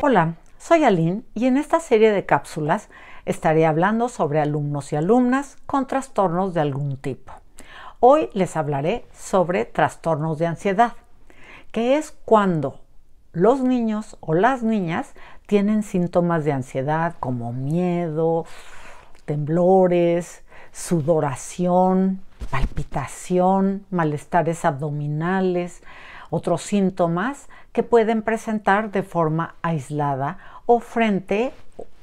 Hola, soy Aline y en esta serie de cápsulas estaré hablando sobre alumnos y alumnas con trastornos de algún tipo. Hoy les hablaré sobre trastornos de ansiedad, que es cuando los niños o las niñas tienen síntomas de ansiedad como miedo, temblores, sudoración, palpitación, malestares abdominales, otros síntomas que pueden presentar de forma aislada o frente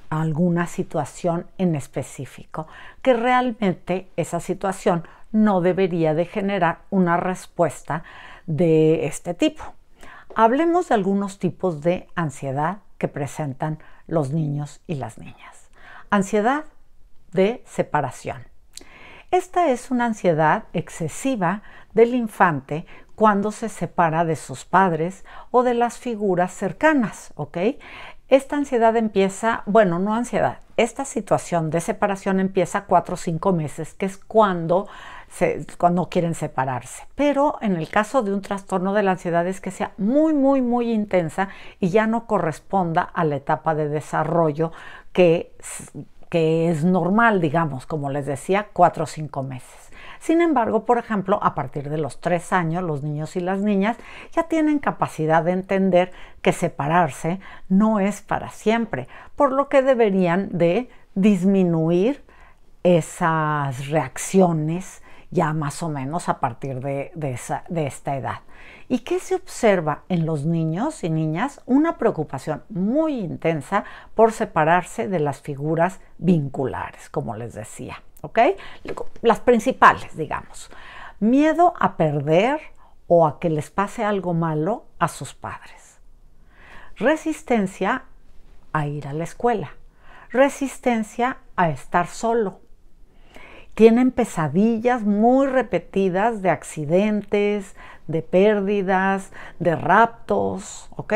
a alguna situación en específico, que realmente esa situación no debería de generar una respuesta de este tipo. Hablemos de algunos tipos de ansiedad que presentan los niños y las niñas. Ansiedad de separación. Esta es una ansiedad excesiva del infante cuando se separa de sus padres o de las figuras cercanas, ¿ok? Esta ansiedad empieza, bueno, no ansiedad, esta situación de separación empieza cuatro o cinco meses, que es cuando, cuando quieren separarse. Pero en el caso de un trastorno de la ansiedad es que sea muy, muy, muy intensa y ya no corresponda a la etapa de desarrollo que, que es normal, digamos, como les decía, cuatro o cinco meses. Sin embargo, por ejemplo, a partir de los tres años, los niños y las niñas ya tienen capacidad de entender que separarse no es para siempre, por lo que deberían de disminuir esas reacciones ya más o menos a partir de, esta edad. ¿Y qué se observa en los niños y niñas? Una preocupación muy intensa por separarse de las figuras vinculares, como les decía, ¿ok? Las principales, digamos. Miedo a perder o a que les pase algo malo a sus padres. Resistencia a ir a la escuela. Resistencia a estar solo tienen pesadillas muy repetidas de accidentes, de pérdidas, de raptos, ¿ok?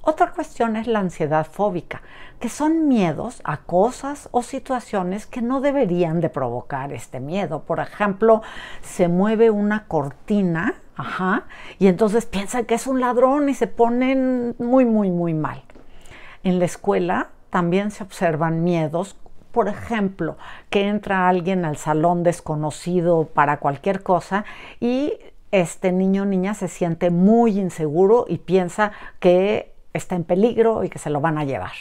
Otra cuestión es la ansiedad fóbica, que son miedos a cosas o situaciones que no deberían de provocar este miedo. Por ejemplo, se mueve una cortina, ajá, y entonces piensan que es un ladrón y se ponen muy, muy, muy mal. En la escuela también se observan miedos por ejemplo, que entra alguien al salón desconocido para cualquier cosa y este niño o niña se siente muy inseguro y piensa que está en peligro y que se lo van a llevar.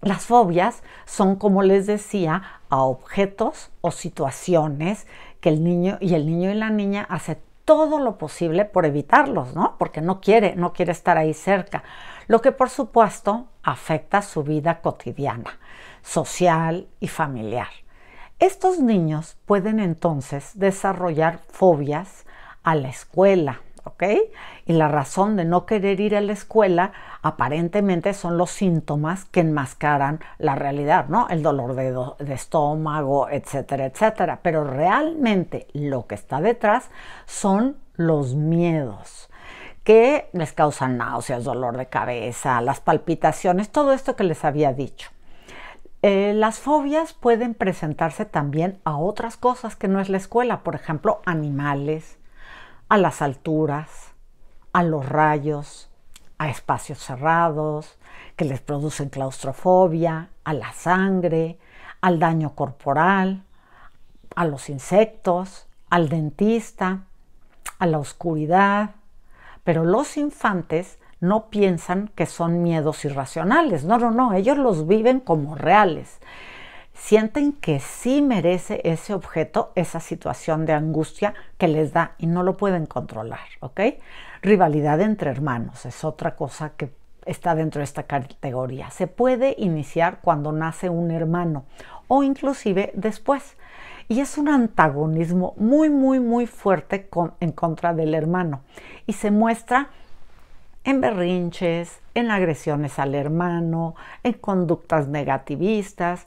Las fobias son, como les decía, a objetos o situaciones que el niño y el niño y la niña hace todo lo posible por evitarlos, ¿no? Porque no quiere, no quiere estar ahí cerca, lo que por supuesto afecta su vida cotidiana social y familiar. Estos niños pueden entonces desarrollar fobias a la escuela, ¿ok? Y la razón de no querer ir a la escuela aparentemente son los síntomas que enmascaran la realidad, ¿no? El dolor de, estómago, etcétera, etcétera. Pero realmente lo que está detrás son los miedos que les causan náuseas, dolor de cabeza, las palpitaciones, todo esto que les había dicho. Eh, las fobias pueden presentarse también a otras cosas que no es la escuela, por ejemplo, animales, a las alturas, a los rayos, a espacios cerrados que les producen claustrofobia, a la sangre, al daño corporal, a los insectos, al dentista, a la oscuridad. Pero los infantes no piensan que son miedos irracionales. No, no, no, ellos los viven como reales. Sienten que sí merece ese objeto esa situación de angustia que les da y no lo pueden controlar, ¿ok? Rivalidad entre hermanos es otra cosa que está dentro de esta categoría. Se puede iniciar cuando nace un hermano o inclusive después. Y es un antagonismo muy, muy, muy fuerte en contra del hermano. Y se muestra en berrinches, en agresiones al hermano, en conductas negativistas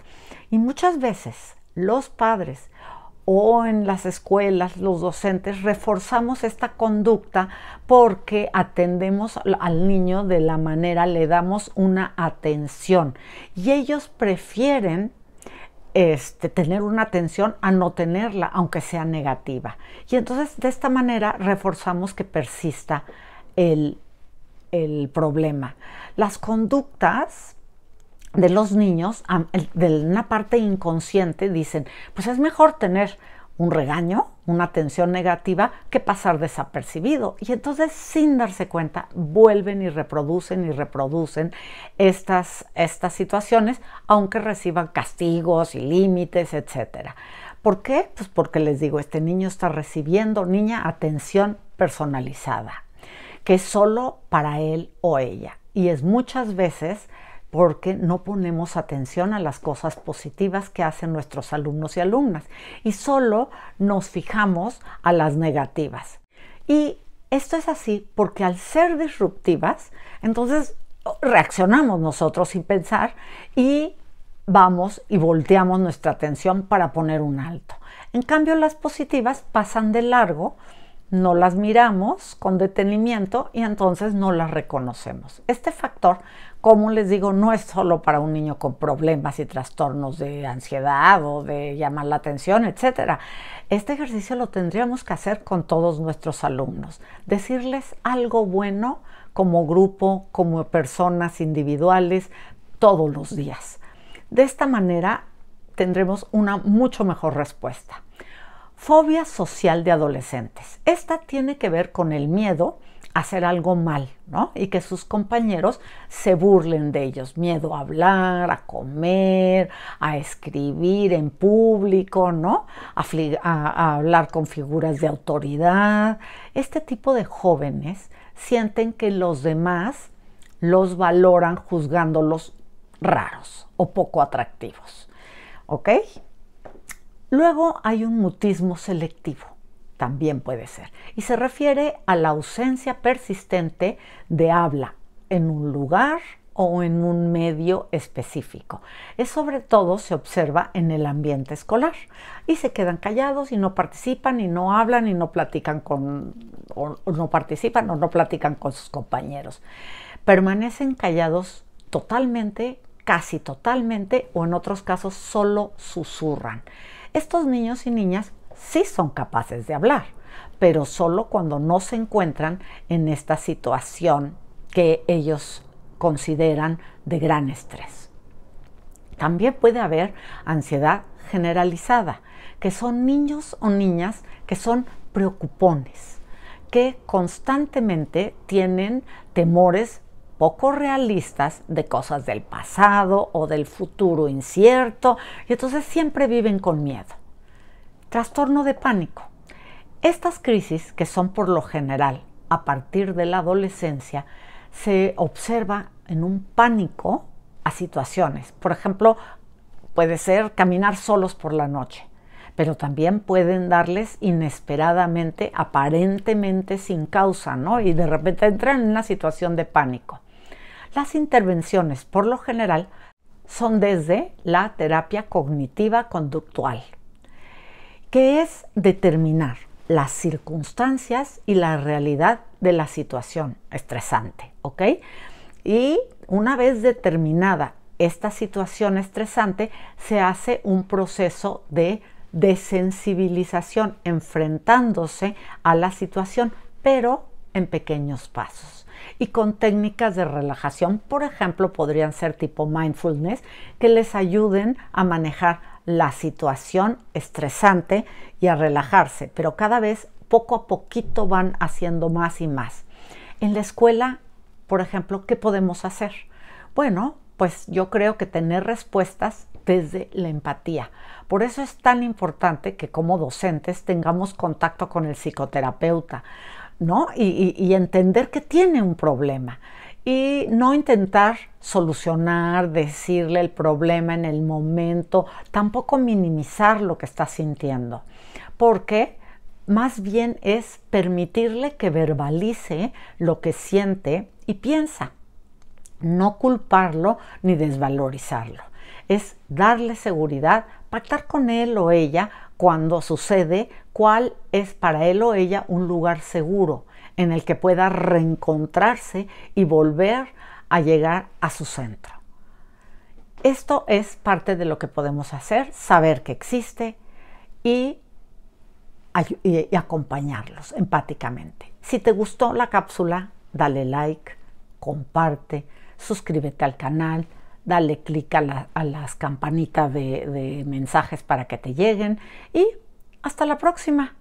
y muchas veces los padres o en las escuelas los docentes reforzamos esta conducta porque atendemos al niño de la manera, le damos una atención y ellos prefieren este, tener una atención a no tenerla, aunque sea negativa. Y entonces de esta manera reforzamos que persista el el problema. Las conductas de los niños, de una parte inconsciente, dicen, pues es mejor tener un regaño, una atención negativa, que pasar desapercibido. Y entonces, sin darse cuenta, vuelven y reproducen y reproducen estas, estas situaciones, aunque reciban castigos y límites, etc. ¿Por qué? Pues porque les digo, este niño está recibiendo, niña, atención personalizada que es solo para él o ella. Y es muchas veces porque no ponemos atención a las cosas positivas que hacen nuestros alumnos y alumnas y solo nos fijamos a las negativas. Y esto es así porque al ser disruptivas, entonces oh, reaccionamos nosotros sin pensar y vamos y volteamos nuestra atención para poner un alto. En cambio, las positivas pasan de largo no las miramos con detenimiento y entonces no las reconocemos. Este factor, como les digo, no es solo para un niño con problemas y trastornos de ansiedad o de llamar la atención, etc. Este ejercicio lo tendríamos que hacer con todos nuestros alumnos. Decirles algo bueno como grupo, como personas individuales, todos los días. De esta manera tendremos una mucho mejor respuesta. Fobia social de adolescentes. Esta tiene que ver con el miedo a hacer algo mal, ¿no? Y que sus compañeros se burlen de ellos. Miedo a hablar, a comer, a escribir en público, ¿no? A, hablar con figuras de autoridad. Este tipo de jóvenes sienten que los demás los valoran juzgándolos raros o poco atractivos. ¿Ok? Luego hay un mutismo selectivo, también puede ser, y se refiere a la ausencia persistente de habla en un lugar o en un medio específico. Es sobre todo se observa en el ambiente escolar y se quedan callados y no participan y no hablan y no platican con o no participan o no platican con sus compañeros. Permanecen callados totalmente, casi totalmente o en otros casos solo susurran. Estos niños y niñas sí son capaces de hablar, pero solo cuando no se encuentran en esta situación que ellos consideran de gran estrés. También puede haber ansiedad generalizada, que son niños o niñas que son preocupones, que constantemente tienen temores poco realistas de cosas del pasado o del futuro incierto y entonces siempre viven con miedo. Trastorno de pánico. Estas crisis, que son por lo general a partir de la adolescencia, se observa en un pánico a situaciones. Por ejemplo, puede ser caminar solos por la noche, pero también pueden darles inesperadamente, aparentemente sin causa, ¿no? Y de repente entran en una situación de pánico. Las intervenciones, por lo general, son desde la terapia cognitiva conductual, que es determinar las circunstancias y la realidad de la situación estresante, ¿ok? Y una vez determinada esta situación estresante, se hace un proceso de desensibilización, enfrentándose a la situación, pero en pequeños pasos y con técnicas de relajación, por ejemplo, podrían ser tipo mindfulness, que les ayuden a manejar la situación estresante y a relajarse, pero cada vez poco a poquito van haciendo más y más. En la escuela, por ejemplo, ¿qué podemos hacer? Bueno, pues yo creo que tener respuestas desde la empatía. Por eso es tan importante que como docentes tengamos contacto con el psicoterapeuta. Y, y, entender que tiene un problema y no intentar solucionar, decirle el problema en el momento, tampoco minimizar lo que está sintiendo, porque más bien es permitirle que verbalice lo que siente y piensa, no culparlo ni desvalorizarlo, es darle seguridad, pactar con él o ella cuando sucede cuál es para él o ella un lugar seguro en el que pueda reencontrarse y volver a llegar a su centro. Esto es parte de lo que podemos hacer, saber que existe y, acompañarlos empáticamente. Si te gustó la cápsula, dale like, comparte, suscríbete al canal, dale clic a, las campanitas de mensajes para que te lleguen y hasta la próxima.